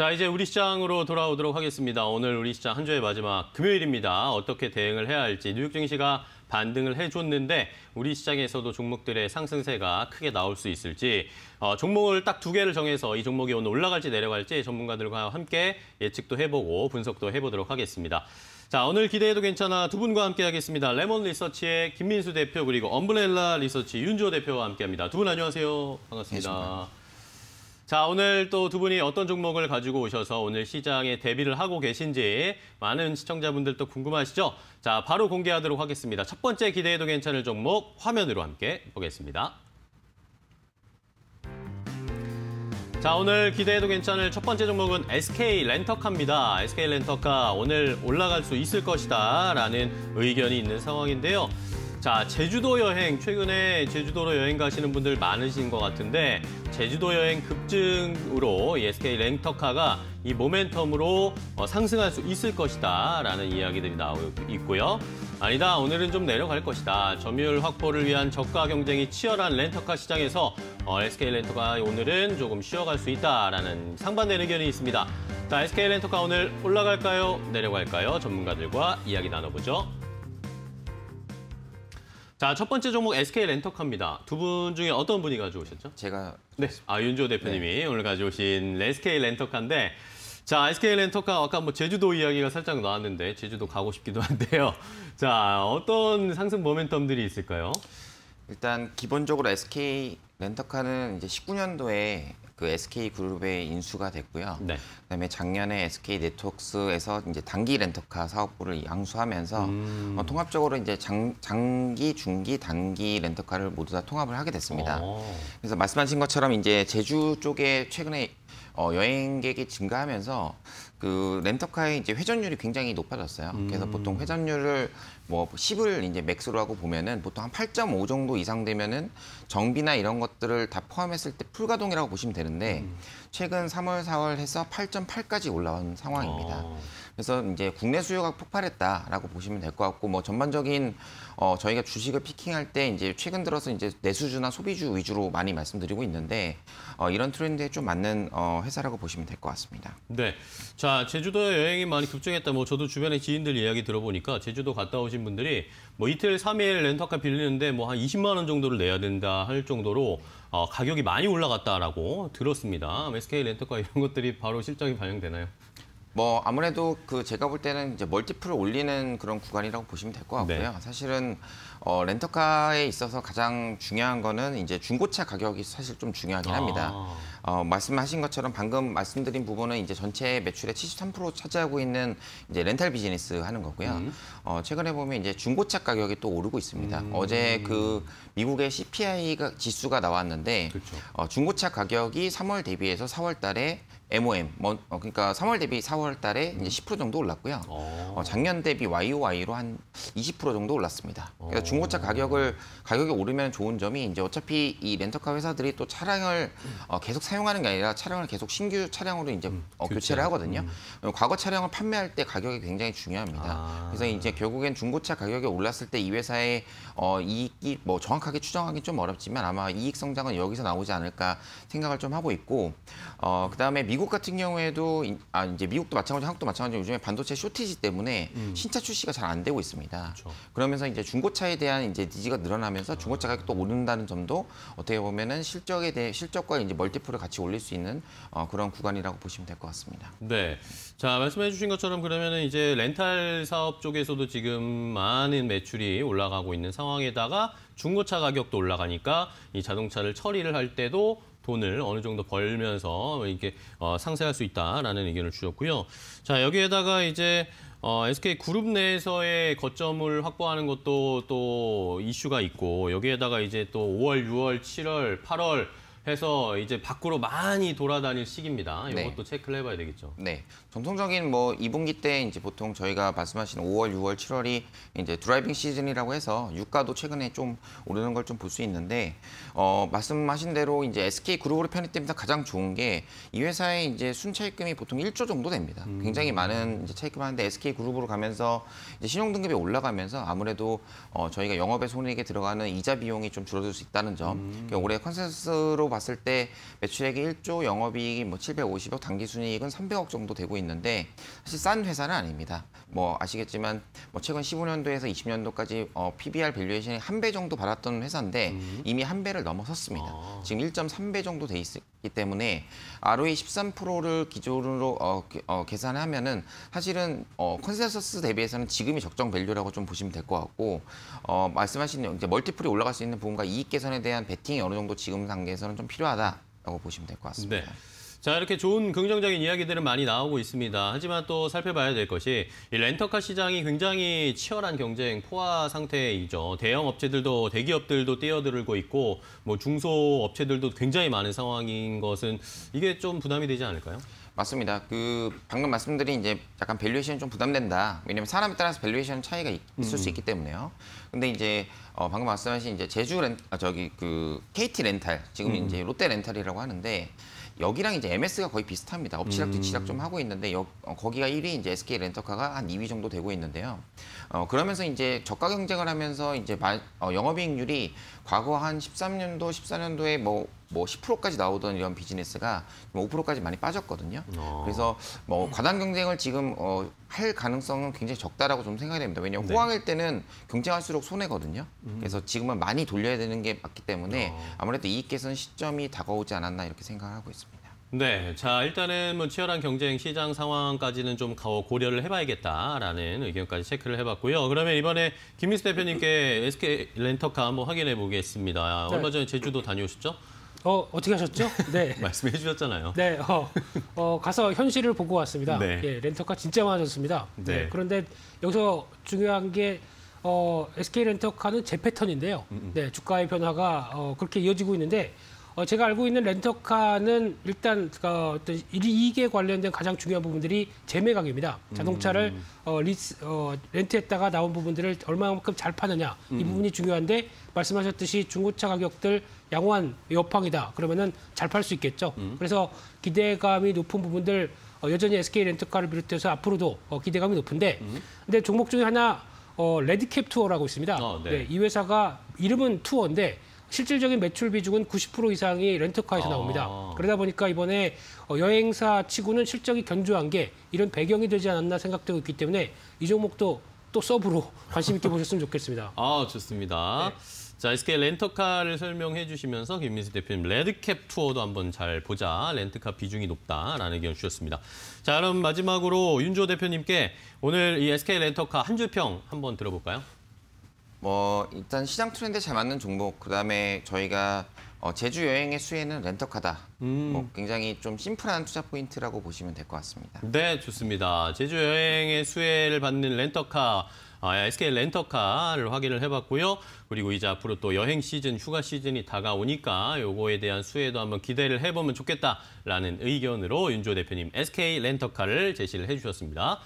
자, 이제 우리 시장으로 돌아오도록 하겠습니다. 오늘 우리 시장 한 주의 마지막 금요일입니다. 어떻게 대응을 해야 할지 뉴욕 증시가 반등을 해줬는데 우리 시장에서도 종목들의 상승세가 크게 나올 수 있을지 어, 종목을 딱 두 개를 정해서 이 종목이 오늘 올라갈지 내려갈지 전문가들과 함께 예측도 해보고 분석도 해보도록 하겠습니다. 자, 오늘 기대해도 괜찮아 두 분과 함께 하겠습니다. 레몬 리서치의 김민수 대표 그리고 엄브렐라 리서치 윤주호 대표와 함께합니다. 두 분 안녕하세요. 반갑습니다. 안녕하십니까. 자, 오늘 또 두 분이 어떤 종목을 가지고 오셔서 오늘 시장에 대비를 하고 계신지 많은 시청자분들도 궁금하시죠? 자, 바로 공개하도록 하겠습니다. 첫 번째 기대해도 괜찮을 종목 화면으로 함께 보겠습니다. 자, 오늘 기대해도 괜찮을 첫 번째 종목은 SK 렌터카입니다. SK 렌터카 오늘 올라갈 수 있을 것이다 라는 의견이 있는 상황인데요. 자, 제주도 여행, 최근에 제주도로 여행 가시는 분들 많으신 것 같은데, 제주도 여행 급증으로 SK 렌터카가 이 모멘텀으로 어, 상승할 수 있을 것이다 라는 이야기들이 나오고 있고요. 아니다, 오늘은 좀 내려갈 것이다. 점유율 확보를 위한 저가 경쟁이 치열한 렌터카 시장에서 어, SK 렌터가 오늘은 조금 쉬어갈 수 있다라는 상반된 의견이 있습니다. 자, SK 렌터카 오늘 올라갈까요? 내려갈까요? 전문가들과 이야기 나눠보죠. 자, 첫 번째 종목 SK 렌터카입니다. 두 분 중에 어떤 분이 가져오셨죠? 제가 네. 아, 윤조 대표님이 네. 오늘 가져오신 SK 렌터카인데 자, SK 렌터카 아까 뭐 제주도 이야기가 살짝 나왔는데 제주도 가고 싶기도 한데요. 자, 어떤 상승 모멘텀들이 있을까요? 일단 기본적으로 SK 렌터카는 이제 19년도에 그 SK 그룹에 인수가 됐고요. 네. 그다음에 작년에 SK 네트웍스에서 이제 단기 렌터카 사업부를 양수하면서 음. 어, 통합적으로 이제 장, 장기, 중기, 단기 렌터카를 모두 다 통합을 하게 됐습니다. 오. 어. 그래서 말씀하신 것처럼 이제 제주 쪽에 최근에 어, 여행객이 증가하면서 그 렌터카의 이제 회전율이 굉장히 높아졌어요. 음. 그래서 보통 회전율을 뭐 10을 이제 맥스로 하고 보면은 보통 한 8.5 정도 이상 되면은 정비나 이런 것들을 다 포함했을 때 풀가동이라고 보시면 되는데 음. 최근 3월, 4월 해서 8.8까지 올라온 상황입니다. 아. 그래서 이제 국내 수요가 폭발했다라고 보시면 될 것 같고 뭐 전반적인 어 저희가 주식을 피킹할 때 이제 최근 들어서 이제 내수주나 소비주 위주로 많이 말씀드리고 있는데 어 이런 트렌드에 좀 맞는 어 회사라고 보시면 될 것 같습니다. 네. 자, 자, 그러니까 제주도 여행이 많이 급증했다. 뭐 저도 주변에 지인들 이야기 들어보니까 제주도 갔다 오신 분들이 뭐 이틀, 3일 렌터카 빌리는데 뭐 한 20만 원 정도를 내야 된다 할 정도로 어, 가격이 많이 올라갔다라고 들었습니다. SK 렌터카 이런 것들이 바로 실적이 반영되나요? 뭐 아무래도 그 제가 볼 때는 이제 멀티플을 올리는 그런 구간이라고 보시면 될것 네. 같고요. 네. 사실은 어 렌터카에 있어서 가장 중요한 거는 이제 중고차 가격이 사실 좀 중요하긴 아. 합니다. 어, 말씀하신 것처럼 방금 말씀드린 부분은 이제 전체 매출의 73% 차지하고 있는 이제 렌탈 비즈니스 하는 거고요. 음. 어, 최근에 보면 이제 중고차 가격이 또 오르고 있습니다. 음. 어제 그 미국의 CPI 지수가 나왔는데 그렇죠. 어, 중고차 가격이 3월 대비해서 4월 달에 MOM, 뭐, 어, 그러니까 3월 대비 4월 달에 이제 10% 음. 정도 올랐고요. 어, 어 작년 대비 YOY로 한 20% 정도 올랐습니다. 그러니까 어. 중고차 가격을 가격이 오르면 좋은 점이 이제 어차피 이 렌터카 회사들이 또 차량을 어, 계속 사용하는 게 아니라 차량을 계속 신규 차량으로 이제 음, 어, 교체를 하거든요. 음. 과거 차량을 판매할 때 가격이 굉장히 중요합니다. 아. 그래서 이제 결국엔 중고차 가격이 올랐을 때 이 회사의 어, 이익이 뭐 정확하게 추정하기 좀 어렵지만 아마 이익 성장은 여기서 나오지 않을까 생각을 좀 하고 있고 어, 그다음에 미국 미국 같은 경우에도 아 이제 미국도 마찬가지, 한국도 마찬가지 요즘에 반도체 쇼티지 때문에 음. 신차 출시가 잘 안 되고 있습니다. 그렇죠. 그러면서 이제 중고차에 대한 이제 니즈가 늘어나면서 아. 중고차 가격도 오른다는 점도 어떻게 보면은 실적에 대해 실적과 이제 멀티플을 같이 올릴 수 있는 어, 그런 구간이라고 보시면 될 것 같습니다. 네, 자 말씀해주신 것처럼 그러면은 이제 렌탈 사업 쪽에서도 지금 많은 매출이 올라가고 있는 상황에다가 중고차 가격도 올라가니까 이 자동차를 처리를 할 때도 돈을 어느 정도 벌면서 이렇게 어, 상세할 수 있다라는 의견을 주셨고요. 자 여기에다가 이제 어, SK 그룹 내에서의 거점을 확보하는 것도 또 이슈가 있고 여기에다가 이제 또 5월, 6월, 7월, 8월 해서 이제 밖으로 많이 돌아다닐 시기입니다. 이것도 네. 체크를 해봐야 되겠죠. 네. 정통적인 뭐 2분기 때 이제 보통 저희가 말씀하신 5월, 6월, 7월이 이제 드라이빙 시즌이라고 해서 유가도 최근에 좀 오르는 걸 좀 볼 수 있는데 어, 말씀하신 대로 이제 SK 그룹으로 편입되면서 가장 좋은 게 이 회사의 이제 순차입금이 보통 1조 정도 됩니다. 음. 굉장히 많은 이제 차입금 하는데 SK 그룹으로 가면서 이제 신용 등급이 올라가면서 아무래도 어, 저희가 영업의 손익에 들어가는 이자 비용이 좀 줄어들 수 있다는 점. 음. 그러니까 올해 컨센서스로 봤을 때 매출액이 1조, 영업이익이 뭐 750억, 당기순이익은 300억 정도 되고 있는데 사실 싼 회사는 아닙니다. 뭐 아시겠지만 뭐 최근 15년도에서 20년도까지 어, PBR 밸류에이션이 한 배 정도 받았던 회사인데 음. 이미 한 배를 넘어섰습니다. 아. 지금 1.3배 정도 돼 있기 때문에 ROE 13%를 기준으로 어, 어, 계산하면은 사실은 어, 컨센서스 대비해서는 지금이 적정 밸류라고 좀 보시면 될 것 같고 어, 말씀하신 이제 멀티플이 올라갈 수 있는 부분과 이익 개선에 대한 베팅이 어느 정도 지금 단계에서는 좀 필요하다라고 보시면 될 것 같습니다. 네. 자, 이렇게 좋은 긍정적인 이야기들은 많이 나오고 있습니다. 하지만 또 살펴봐야 될 것이 렌터카 시장이 굉장히 치열한 경쟁 포화 상태이죠. 대형 업체들도 대기업들도 뛰어들고 있고 뭐 중소업체들도 굉장히 많은 상황인 것은 이게 좀 부담이 되지 않을까요? 맞습니다. 그 방금 말씀드린 이제 약간 밸류에이션 좀 부담된다. 왜냐면 하 사람에 따라서 밸류에이션 차이가 있, 있을 음. 수 있기 때문에요. 근데 이제 어 방금 말씀하신 이제 제주 렌 아, 저기 그 KT 렌탈 지금 음. 이제 롯데 렌탈이라고 하는데 여기랑 이제 MS가 거의 비슷합니다. 업치락 뒤치락 음. 좀 하고 있는데 여, 어, 거기가 1위 이제 SK 렌터카가 한 2위 정도 되고 있는데요. 어, 그러면서 이제 저가 경쟁을 하면서 이제 마, 어, 영업이익률이 과거 한 13년도, 14년도에 뭐뭐 10%까지 나오던 이런 비즈니스가 5%까지 뭐 많이 빠졌거든요. 어. 그래서 뭐 과당 경쟁을 지금 어, 할 가능성은 굉장히 적다라고 좀 생각이 됩니다. 왜냐하면 네. 호황일 때는 경쟁할수록 손해거든요. 음. 그래서 지금은 많이 돌려야 되는 게 맞기 때문에 어. 아무래도 이익 개선 시점이 다가오지 않았나 이렇게 생각하고 있습니다. 네, 자 일단은 뭐 치열한 경쟁 시장 상황까지는 좀 고려를 해봐야겠다라는 의견까지 체크를 해봤고요. 그러면 이번에 김민수 대표님께 SK 렌터카 한번 확인해 보겠습니다. 네. 얼마 전에 제주도 다녀오셨죠? 어, 어떻게 하셨죠? 네. 말씀해 주셨잖아요. 네. 어, 어, 가서 현실을 보고 왔습니다. 네. 예, 렌터카 진짜 많아졌습니다. 네. 네. 그런데 여기서 중요한 게 어, SK 렌터카는 재 패턴인데요. 음, 음. 네, 주가의 변화가 어, 그렇게 이어지고 있는데 어, 제가 알고 있는 렌터카는 일단 어, 어떤 이익에 관련된 가장 중요한 부분들이 재매 가격입니다. 자동차를 음. 어, 리스, 어, 렌트했다가 나온 부분들을 얼마만큼 잘 파느냐 이 음. 부분이 중요한데 말씀하셨듯이 중고차 가격들 양호한 여팡이다 그러면은 잘 팔 수 있겠죠. 음. 그래서 기대감이 높은 부분들 어, 여전히 SK 렌터카를 비롯해서 앞으로도 어, 기대감이 높은데 근데 종목 중에 하나 어, 레드캡 투어라고 있습니다. 어, 네. 네, 이 회사가 이름은 투어인데 실질적인 매출 비중은 90% 이상이 렌터카에서 아. 나옵니다. 그러다 보니까 이번에 어, 여행사 치고는 실적이 견조한 게 이런 배경이 되지 않았나 생각되고 있기 때문에 이 종목도 또 서브로 관심 있게 보셨으면 좋겠습니다. 아 좋습니다. 네. 자 SK 렌터카를 설명해 주시면서 김민수 대표님 레드캡 투어도 한번 잘 보자. 렌터카 비중이 높다라는 의견 주셨습니다. 자 그럼 마지막으로 윤조 대표님께 오늘 이 SK 렌터카 한 줄 평 한번 들어볼까요? 뭐 일단 시장 트렌드에 잘 맞는 종목 그다음에 저희가 어, 제주 여행의 수혜는 렌터카다. 음. 뭐 굉장히 좀 심플한 투자 포인트라고 보시면 될 것 같습니다. 네, 좋습니다. 제주 여행의 수혜를 받는 렌터카. 아, SK 렌터카를 확인을 해봤고요. 그리고 이제 앞으로 또 여행 시즌, 휴가 시즌이 다가오니까 요거에 대한 수혜도 한번 기대를 해보면 좋겠다라는 의견으로 윤조 대표님 SK 렌터카를 제시를 해주셨습니다.